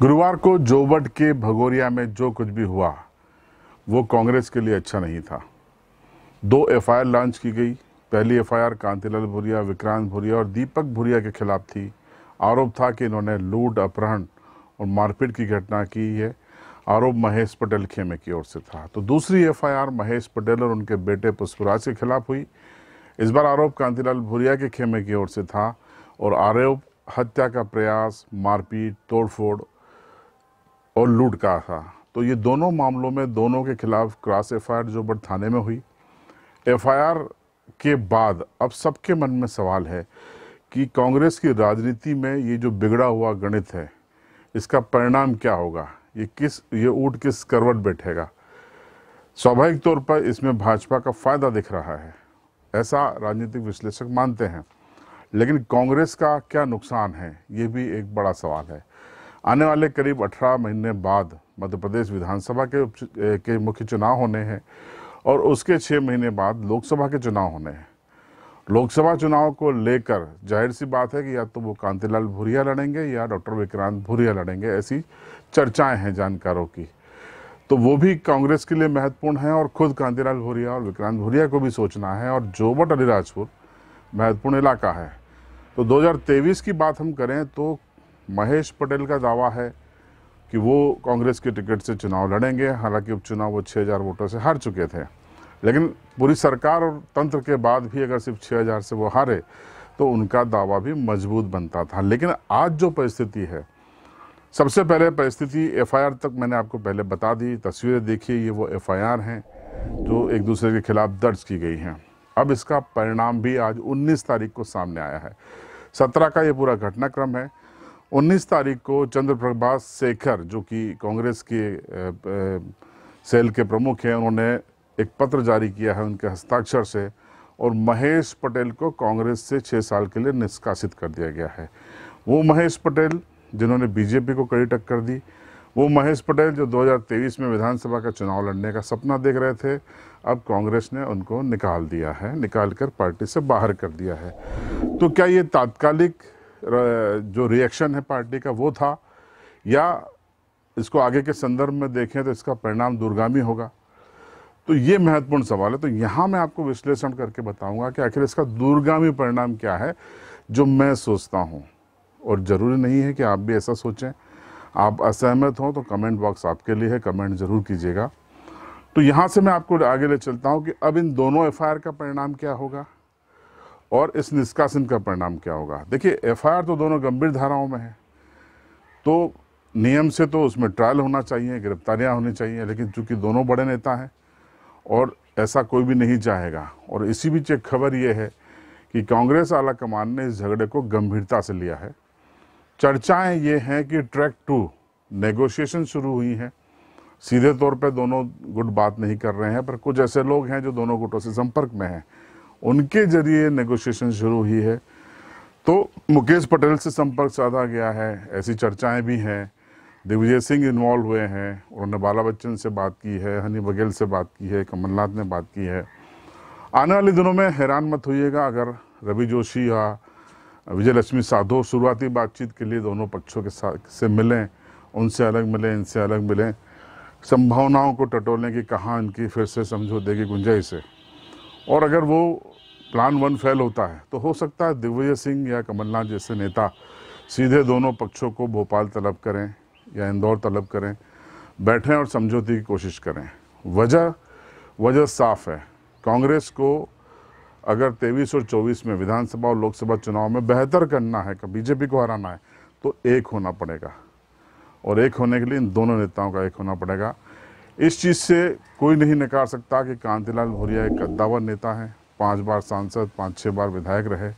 गुरुवार को जोबट के भगोरिया में जो कुछ भी हुआ वो कांग्रेस के लिए अच्छा नहीं था दो एफआईआर लॉन्च की गई पहली एफआईआर कांतिलाल भूरिया विक्रांत भूरिया और दीपक भूरिया के खिलाफ थी आरोप था कि इन्होंने लूट अपहरण और मारपीट की घटना की है आरोप महेश पटेल खेमे की ओर से था तो दूसरी एफआईआर महेश पटेल और उनके बेटे पुष्पराज के खिलाफ हुई इस बार आरोप कांतिलाल भूरिया के खेमे की ओर से था और आरोप हत्या का प्रयास मारपीट तोड़फोड़ और लूट का था तो ये दोनों मामलों में दोनों के खिलाफ क्रॉस एफ आई जो बड़ थाने में हुई एफआईआर के बाद अब सबके मन में सवाल है कि कांग्रेस की राजनीति में ये जो बिगड़ा हुआ गणित है इसका परिणाम क्या होगा ये किस ये ऊट किस करवट बैठेगा स्वाभाविक तौर पर इसमें भाजपा का फायदा दिख रहा है ऐसा राजनीतिक विश्लेषक मानते हैं लेकिन कांग्रेस का क्या नुकसान है ये भी एक बड़ा सवाल है आने वाले करीब 18 महीने बाद मध्य प्रदेश विधानसभा के के मुख्य चुनाव होने हैं और उसके छः महीने बाद लोकसभा के चुनाव होने हैं लोकसभा चुनाव को लेकर जाहिर सी बात है कि या तो वो कांतिलाल भूरिया लड़ेंगे या डॉक्टर विक्रांत भूरिया लड़ेंगे ऐसी चर्चाएं हैं जानकारों की तो वो भी कांग्रेस के लिए महत्वपूर्ण है और खुद कांतिलाल भूरिया और विक्रांत भूरिया को भी सोचना है और जोबट अलीराजपुर महत्वपूर्ण इलाका है तो 2023 की बात हम करें तो महेश पटेल का दावा है कि वो कांग्रेस के टिकट से चुनाव लड़ेंगे हालांकि उपचुनाव वो 6000 वोटों से हार चुके थे लेकिन पूरी सरकार और तंत्र के बाद भी अगर सिर्फ 6000 से वो हारे तो उनका दावा भी मजबूत बनता था लेकिन आज जो परिस्थिति है सबसे पहले परिस्थिति एफआईआर तक मैंने आपको पहले बता दी तस्वीरें देखिए ये वो एफ हैं जो एक दूसरे के खिलाफ दर्ज की गई हैं अब इसका परिणाम भी आज 19 तारीख को सामने आया है 17 का ये पूरा घटनाक्रम है 19 तारीख को चंद्र प्रभाष शेखर जो कि कांग्रेस के सेल के प्रमुख हैं उन्होंने एक पत्र जारी किया है उनके हस्ताक्षर से और महेश पटेल को कांग्रेस से छः साल के लिए निष्कासित कर दिया गया है वो महेश पटेल जिन्होंने बीजेपी को कड़ी टक्कर दी वो महेश पटेल जो 2023 में विधानसभा का चुनाव लड़ने का सपना देख रहे थे अब कांग्रेस ने उनको निकाल दिया है निकाल कर पार्टी से बाहर कर दिया है तो क्या ये तात्कालिक जो रिएक्शन है पार्टी का वो था या इसको आगे के संदर्भ में देखें तो इसका परिणाम दूरगामी होगा तो ये महत्वपूर्ण सवाल है तो यहाँ मैं आपको विश्लेषण करके बताऊंगा कि आखिर इसका दूरगामी परिणाम क्या है जो मैं सोचता हूँ और ज़रूरी नहीं है कि आप भी ऐसा सोचें आप असहमत हों तो कमेंट बॉक्स आपके लिए है कमेंट ज़रूर कीजिएगा तो यहाँ से मैं आपको आगे ले चलता हूँ कि अब इन दोनों एफ का परिणाम क्या होगा और इस निष्कासन का परिणाम क्या होगा देखिए एफआईआर तो दोनों गंभीर धाराओं में है तो नियम से तो उसमें ट्रायल होना चाहिए गिरफ्तारियां होनी चाहिए लेकिन चूंकि दोनों बड़े नेता हैं और ऐसा कोई भी नहीं चाहेगा और इसी बीच एक खबर ये है कि कांग्रेस आला कमान ने इस झगड़े को गंभीरता से लिया है चर्चाएं ये हैं कि ट्रैक टू नेगोशिएशन शुरू हुई हैं सीधे तौर पर दोनों गुट बात नहीं कर रहे हैं पर कुछ ऐसे लोग हैं जो दोनों गुटों से संपर्क में हैं उनके जरिए नेगोशिएशन शुरू हुई है तो मुकेश पटेल से संपर्क साधा गया है ऐसी चर्चाएं भी हैं दिग्विजय सिंह इन्वॉल्व हुए हैं उन्होंने बाला बच्चन से बात की है हनी बघेल से बात की है कमलनाथ ने बात की है आने वाले दिनों में हैरान मत होइएगा अगर रवि जोशी या विजय लक्ष्मी साधो शुरुआती बातचीत के लिए दोनों पक्षों के साथ से मिलें उनसे अलग मिलें इनसे अलग मिलें संभावनाओं को टटोलने की कहाँ इनकी फिर से समझौते की गुंजाइश है और अगर वो प्लान वन फेल होता है तो हो सकता है दिग्विजय सिंह या कमलनाथ जैसे नेता सीधे दोनों पक्षों को भोपाल तलब करें या इंदौर तलब करें बैठें और समझौते की कोशिश करें वजह वजह साफ है कांग्रेस को अगर तेईस और चौबीस में विधानसभा और लोकसभा चुनाव में बेहतर करना है बीजेपी को हराना है तो एक होना पड़ेगा और एक होने के लिए इन दोनों नेताओं का एक होना पड़ेगा इस चीज़ से कोई नहीं नकार सकता कि कांतिलाल भोरिया एक कद्दावर नेता हैं पांच बार सांसद पाँच छः बार विधायक रहे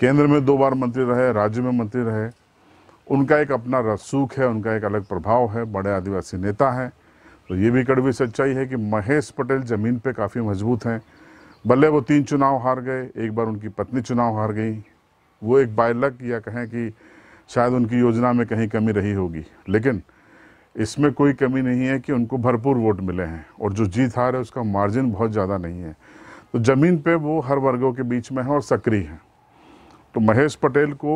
केंद्र में दो बार मंत्री रहे राज्य में मंत्री रहे उनका एक अपना रसूख है उनका एक अलग प्रभाव है बड़े आदिवासी नेता हैं तो ये भी कड़वी सच्चाई है कि महेश पटेल ज़मीन पर काफ़ी मजबूत हैं भले वो तीन चुनाव हार गए एक बार उनकी पत्नी चुनाव हार गई वो एक बायलक या कहें कि शायद उनकी योजना में कहीं कमी रही होगी लेकिन इसमें कोई कमी नहीं है कि उनको भरपूर वोट मिले हैं और जो जीत हार है उसका मार्जिन बहुत ज़्यादा नहीं है तो ज़मीन पे वो हर वर्गों के बीच में है और सक्रिय हैं तो महेश पटेल को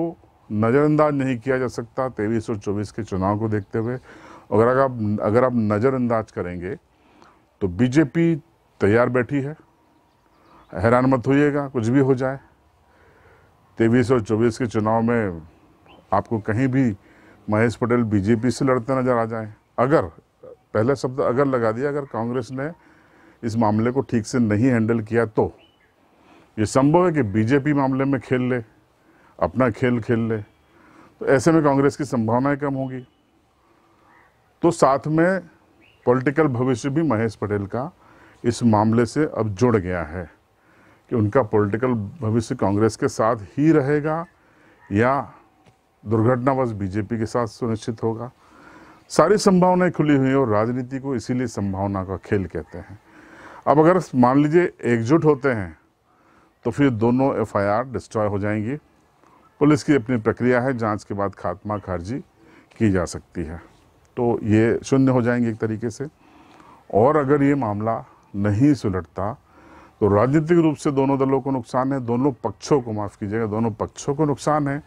नज़रअंदाज नहीं किया जा सकता तेईस और चौबीस के चुनाव को देखते हुए अगर आप अगर आप नज़रअंदाज करेंगे तो बीजेपी तैयार बैठी है हैरान मत होइएगा कुछ भी हो जाए तेईस और चौबीस के चुनाव में आपको कहीं भी महेश पटेल बीजेपी से लड़ते नजर आ जाएं अगर पहला शब्द अगर लगा दिया अगर कांग्रेस ने इस मामले को ठीक से नहीं हैंडल किया तो ये संभव है कि बीजेपी मामले में खेल ले अपना खेल खेल ले तो ऐसे में कांग्रेस की संभावनाएं कम होगी तो साथ में पॉलिटिकल भविष्य भी महेश पटेल का इस मामले से अब जुड़ गया है कि उनका पॉलिटिकल भविष्य कांग्रेस के साथ ही रहेगा या दुर्घटनावश बीजेपी के साथ सुनिश्चित होगा सारी संभावनाएं खुली हुई हैं और राजनीति को इसीलिए संभावना का खेल कहते हैं अब अगर मान लीजिए एकजुट होते हैं तो फिर दोनों एफआईआर डिस्ट्रॉय हो जाएंगी पुलिस की अपनी प्रक्रिया है जांच के बाद खात्मा खारजी की जा सकती है तो ये शून्य हो जाएंगे एक तरीके से और अगर ये मामला नहीं सुलटता तो राजनीतिक रूप से दोनों दलों को नुकसान है दोनों पक्षों को माफ़ कीजिएगा दोनों पक्षों को नुकसान है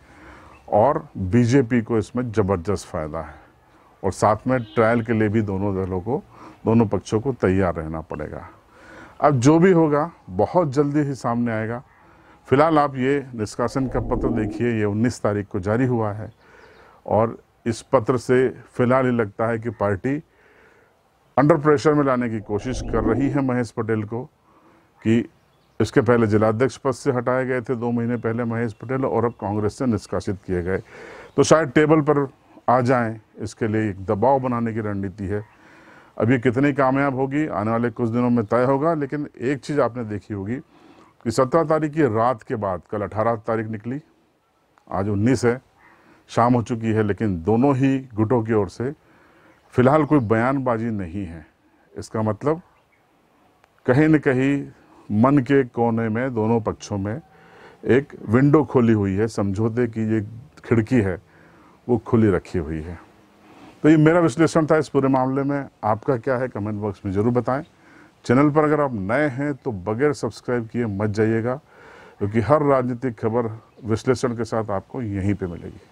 और बीजेपी को इसमें ज़बरदस्त फ़ायदा है और साथ में ट्रायल के लिए भी दोनों दलों को दोनों पक्षों को तैयार रहना पड़ेगा अब जो भी होगा बहुत जल्दी ही सामने आएगा फिलहाल आप ये निष्कासन का पत्र देखिए ये 19 तारीख को जारी हुआ है और इस पत्र से फिलहाल ये लगता है कि पार्टी अंडर प्रेशर में लाने की कोशिश कर रही है महेश पटेल को कि इसके पहले जिलाध्यक्ष पद से हटाए गए थे दो महीने पहले महेश पटेल और अब कांग्रेस से निष्कासित किए गए तो शायद टेबल पर आ जाएं इसके लिए एक दबाव बनाने की रणनीति है अब ये कितनी कामयाब होगी आने वाले कुछ दिनों में तय होगा लेकिन एक चीज़ आपने देखी होगी कि सत्रह तारीख की रात के बाद कल अठारह तारीख निकली आज उन्नीस है शाम हो चुकी है लेकिन दोनों ही गुटों की ओर से फ़िलहाल कोई बयानबाजी नहीं है इसका मतलब कहीं न कहीं मन के कोने में दोनों पक्षों में एक विंडो खोली हुई है समझौते की ये खिड़की है वो खुली रखी हुई है तो ये मेरा विश्लेषण था इस पूरे मामले में आपका क्या है कमेंट बॉक्स में ज़रूर बताएं चैनल पर अगर आप नए हैं तो बगैर सब्सक्राइब किए मत जाइएगा क्योंकि हर राजनीतिक खबर विश्लेषण के साथ आपको यहीं पे मिलेगी